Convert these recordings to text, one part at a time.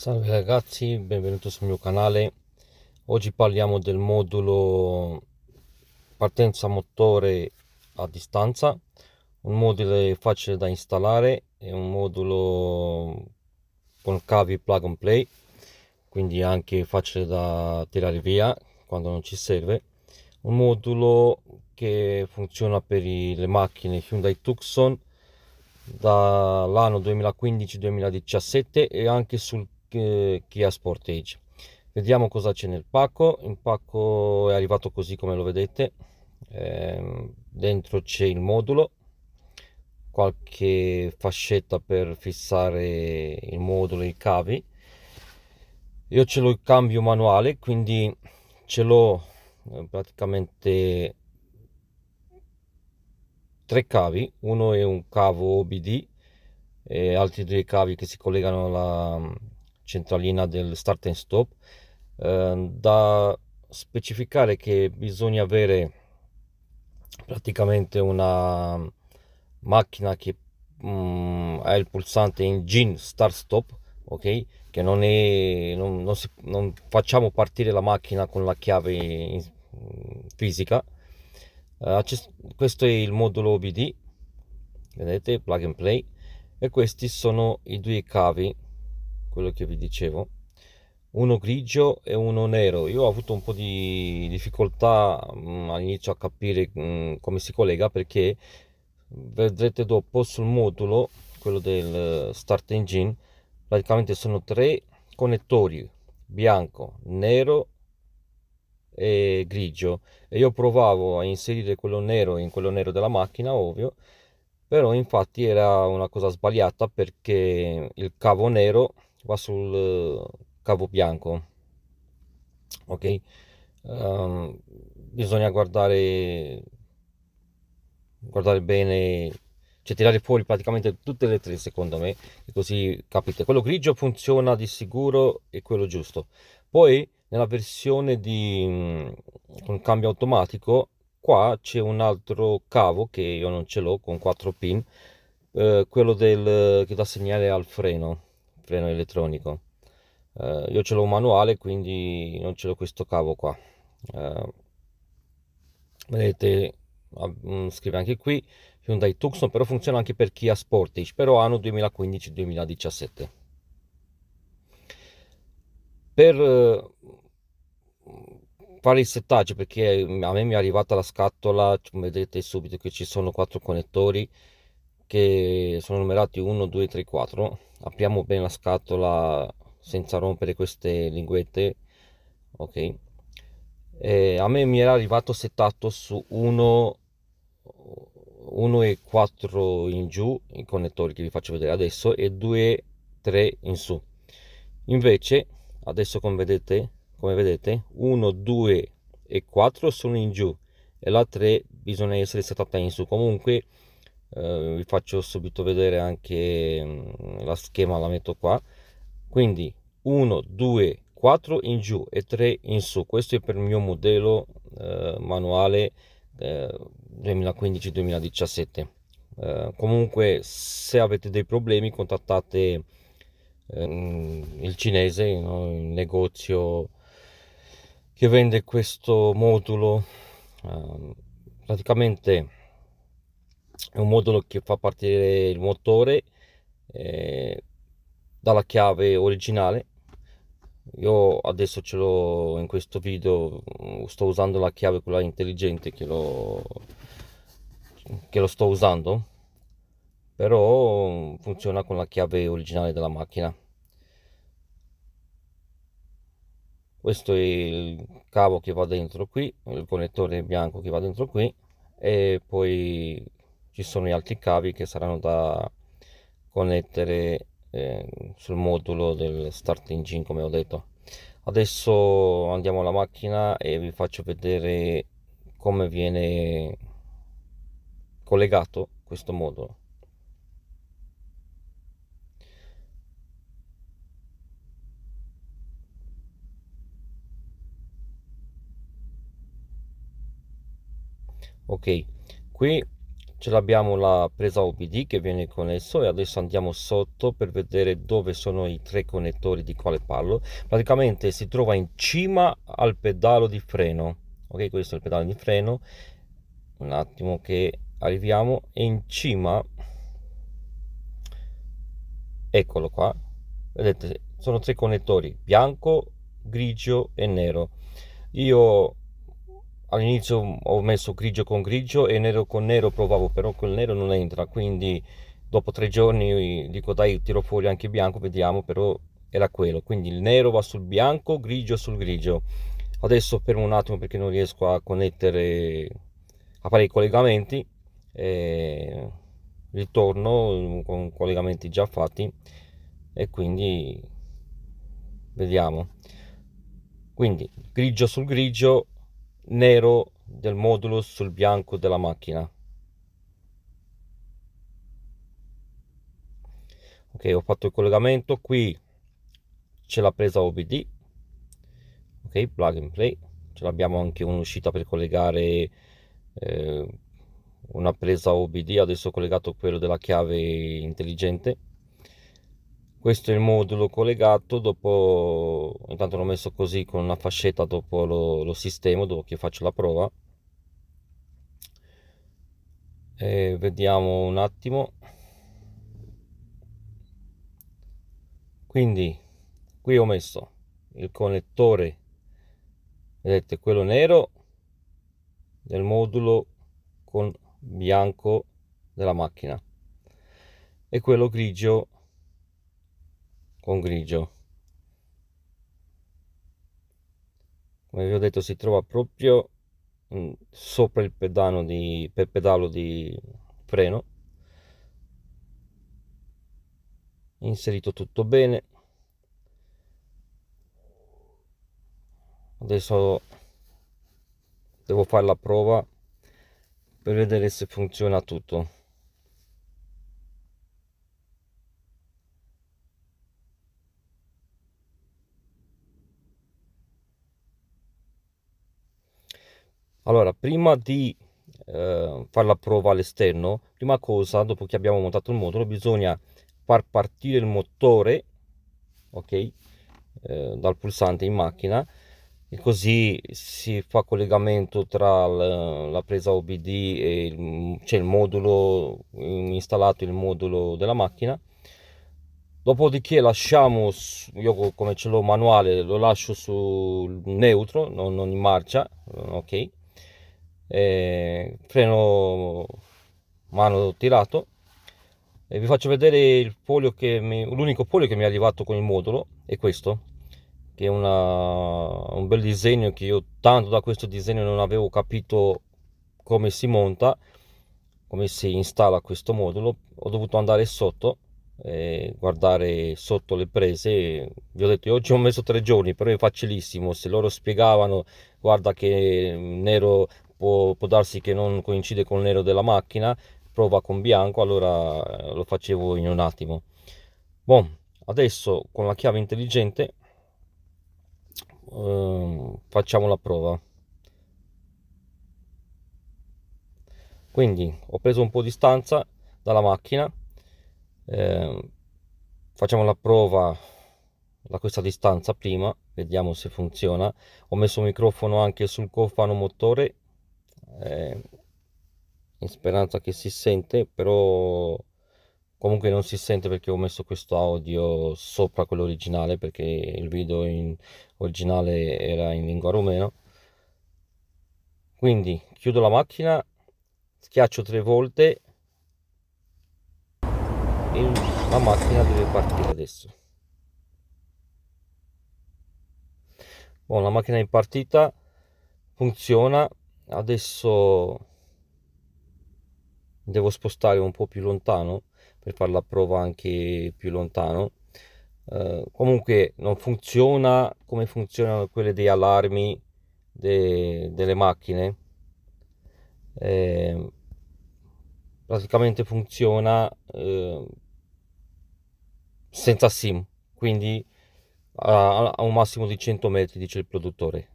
Salve ragazzi, benvenuti sul mio canale. Oggi parliamo del modulo partenza motore a distanza, un modulo facile da installare, è un modulo con cavi plug and play, quindi anche facile da tirare via quando non ci serve. Un modulo che funziona per le macchine Hyundai Tucson dall'anno 2015-2017 e anche sul chi ha Sportage vediamo cosa c'è nel pacco il pacco è arrivato così come lo vedete eh, dentro c'è il modulo qualche fascetta per fissare il modulo i cavi io ce l'ho il cambio manuale quindi ce l'ho eh, praticamente tre cavi uno è un cavo OBD e altri due cavi che si collegano alla centralina del start and stop ehm, da specificare che bisogna avere praticamente una macchina che mm, ha il pulsante engine start stop ok che non è non, non, si, non facciamo partire la macchina con la chiave in, fisica uh, questo è il modulo OBD vedete plug and play e questi sono i due cavi quello che vi dicevo uno grigio e uno nero. Io ho avuto un po' di difficoltà mh, mm, all'inizio a capire mh, mm, come si collega perché vedrete dopo sul modulo, quello del eh, start engine, praticamente sono tre connettori, bianco, nero e grigio e io provavo a inserire quello nero in quello nero della macchina, ovvio, però infatti era una cosa sbagliata perché il cavo nero qua sul eh, capo bianco ok um, bisogna guardare guardare bene cioè tirare fuori praticamente tutte le tre secondo me così capite quello grigio funziona di sicuro e quello giusto poi nella versione di mm, con cambio automatico qua c'è un altro cavo che io non ce l'ho con 4 pin eh, quello del che da segnale al freno freno elettronico eh, io ce l'ho manuale quindi non ce l'ho questo cavo qua eh, vedete ah, mm, scrive anche qui Hyundai Tucson però funziona anche per Kia Sportage però anno 2015-2017 per eh, fare il settaggio perché a me mi è arrivata la scatola vedete subito che ci sono quattro connettori che sono numerati 1, 2, 3, 4 apriamo bene la scatola senza rompere queste linguette ok eh, a me mi era arrivato settato su 1 1 e 4 in giù i connettori che vi faccio vedere adesso e 2 3 in su invece adesso come vedete come vedete 1 2 e 4 sono in giù e la 3 bisogna essere settata in su comunque eh, vi faccio subito vedere anche mm, la schema la metto qua quindi 1 2 4 in giù e 3 in su questo è per il mio modello eh, manuale eh, 2015-2017 eh, comunque se avete dei problemi contattate ehm, il cinese no? il negozio che vende questo modulo ehm, praticamente è un modulo che fa partire il motore eh, dalla chiave originale io adesso ce l'ho in questo video sto usando la chiave quella intelligente che lo, che lo sto usando però funziona con la chiave originale della macchina questo è il cavo che va dentro qui il connettore bianco che va dentro qui e poi ci sono gli altri cavi che saranno da connettere eh, sul modulo del start engine come ho detto adesso andiamo alla macchina e vi faccio vedere come viene collegato questo modulo ok qui ce l'abbiamo la presa OBD che viene connesso e adesso andiamo sotto per vedere dove sono i tre connettori di quale parlo praticamente si trova in cima al pedalo di freno ok questo è il pedale di freno un attimo che arriviamo e in cima eccolo qua vedete sono tre connettori bianco grigio e nero io all'inizio ho messo grigio con grigio e nero con nero provavo però col nero non entra quindi dopo tre giorni dico dai tiro fuori anche bianco vediamo però era quello quindi il nero va sul bianco grigio sul grigio adesso per un attimo perché non riesco a connettere a fare i collegamenti e eh, ritorno con collegamenti già fatti e quindi vediamo quindi grigio sul grigio nero del modulo sul bianco della macchina. ok ho fatto il collegamento qui c'è la presa OBD ok plug and play ce l'abbiamo anche un'uscita per collegare eh, una presa OBD adesso ho collegato quello della chiave intelligente questo è il modulo collegato dopo intanto l'ho messo così con una fascetta dopo lo, lo sistema dopo che faccio la prova e vediamo un attimo quindi qui ho messo il connettore vedete quello nero del modulo con bianco della macchina e quello grigio con grigio come vi ho detto si trova proprio mm, sopra il pedano di, per pedalo di freno inserito tutto bene adesso devo fare la prova per vedere se funziona tutto prima di eh, fare la prova all'esterno, prima cosa, dopo che abbiamo montato il modulo, bisogna far partire il motore, ok, eh, dal pulsante in macchina, e così si fa collegamento tra la, la presa OBD e il, cioè il modulo installato, il modulo della macchina. Dopodiché lasciamo, io come ce l'ho manuale, lo lascio sul neutro, non, non in marcia, ok? eh, freno mano tirato e vi faccio vedere il polio che l'unico polio che mi è arrivato con il modulo è questo che è una, un bel disegno che io tanto da questo disegno non avevo capito come si monta come si installa questo modulo ho dovuto andare sotto e guardare sotto le prese vi ho detto oggi ho messo tre giorni però è facilissimo se loro spiegavano guarda che nero può, può darsi che non coincide col nero della macchina prova con bianco allora eh, lo facevo in un attimo bon, adesso con la chiave intelligente eh, facciamo la prova quindi ho preso un po' di stanza dalla macchina eh, facciamo la prova da questa distanza prima vediamo se funziona ho messo il microfono anche sul cofano motore eh, in speranza che si sente però comunque non si sente perché ho messo questo audio sopra quello originale perché il video in originale era in lingua rumena quindi chiudo la macchina schiaccio tre volte e la macchina deve partire adesso Buon, la macchina è in partita funziona adesso devo spostare un po' più lontano per fare la prova anche più lontano eh, comunque non funziona come funzionano quelle dei allarmi de, delle macchine eh, praticamente funziona eh, senza sim quindi a, a un massimo di 100 metri dice il produttore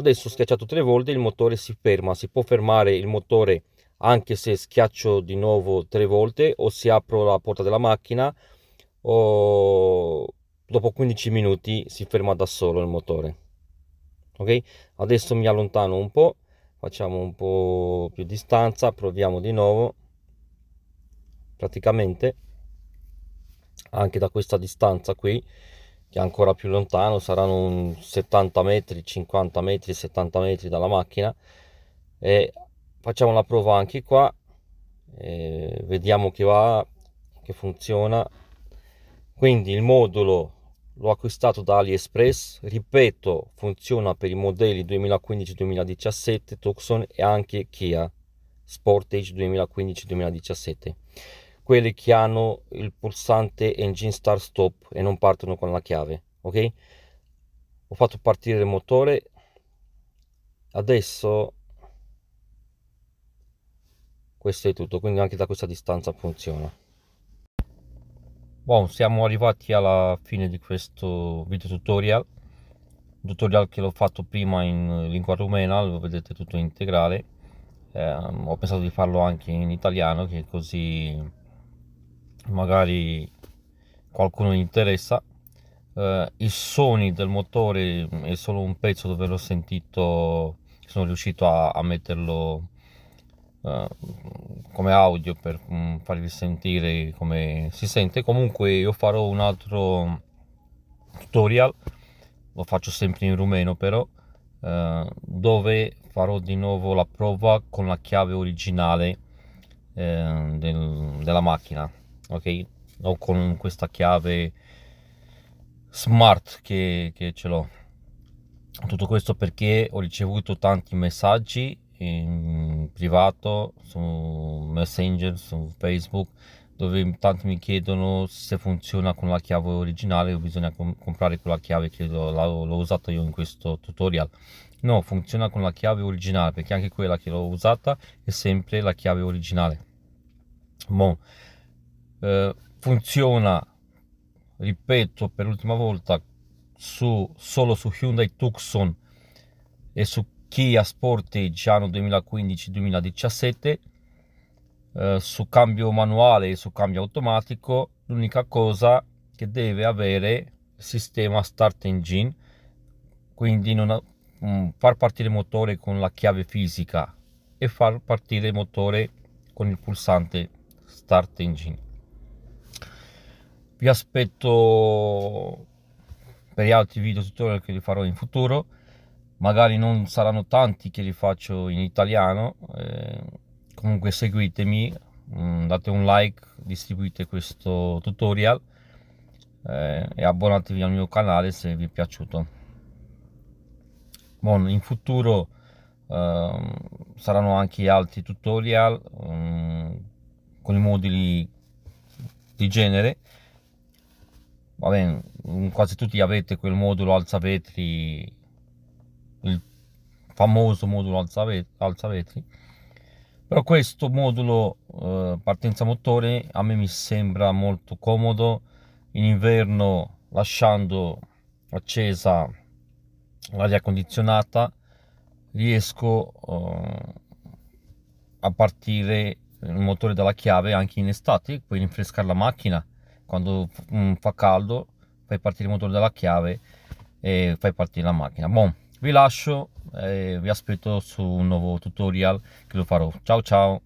adesso schiacciato tre volte il motore si ferma si può fermare il motore anche se schiaccio di nuovo tre volte o si apro la porta della macchina o dopo 15 minuti si ferma da solo il motore ok adesso mi allontano un po facciamo un po più distanza proviamo di nuovo praticamente anche da questa distanza qui che è ancora più lontano, saranno 70 metri, 50 metri, 70 metri dalla macchina e facciamo la prova anche qua, vediamo che va, che funziona. Quindi il modulo l'ho acquistato da AliExpress, ripeto, funziona per i modelli 2015-2017 Tucson e anche Kia Sportage 2015-2017 quelli che hanno il pulsante engine start stop e non partono con la chiave ok ho fatto partire il motore adesso questo è tutto quindi anche da questa distanza funziona Buon, siamo arrivati alla fine di questo video tutorial tutorial che l'ho fatto prima in lingua rumena lo vedete tutto integrale eh, ho pensato di farlo anche in italiano che così magari qualcuno interessa eh, i suoni del motore è solo un pezzo dove l'ho sentito sono riuscito a, a metterlo eh, come audio per mh, mm, farvi sentire come si sente comunque io farò un altro tutorial lo faccio sempre in rumeno però eh, dove farò di nuovo la prova con la chiave originale eh, del, della macchina ok o con questa chiave smart che, che ce l'ho tutto questo perché ho ricevuto tanti messaggi in privato su messenger su facebook dove tanti mi chiedono se funziona con la chiave originale o bisogna com- comprare quella chiave che l'ho, l'ho usata io in questo tutorial no funziona con la chiave originale perché anche quella che l'ho usata è sempre la chiave originale bon eh, funziona ripeto per l'ultima volta su, solo su Hyundai Tucson e su Kia Sportage anno 2015-2017 eh, su cambio manuale e su cambio automatico l'unica cosa che deve avere sistema start engine quindi ha, mh, mm, far partire il motore con la chiave fisica e far partire il motore con il pulsante start engine vi aspetto per gli altri video tutorial che li farò in futuro magari non saranno tanti che li faccio in italiano eh, comunque seguitemi mm, date un like distribuite questo tutorial eh, e abbonatevi al mio canale se vi è piaciuto bon, in futuro eh, saranno anche altri tutorial mm, con i moduli di genere va quasi tutti avete quel modulo alzavetri, il famoso modulo alzavetri, alzavetri. però questo modulo eh, partenza motore a me mi sembra molto comodo in inverno lasciando accesa l'aria condizionata riesco eh, a partire il motore dalla chiave anche in estate puoi rinfrescare la macchina quando mm, fa caldo fai partire il motore dalla chiave e fai partire la macchina bon vi lascio e eh, vi aspetto su un nuovo tutorial che lo farò ciao ciao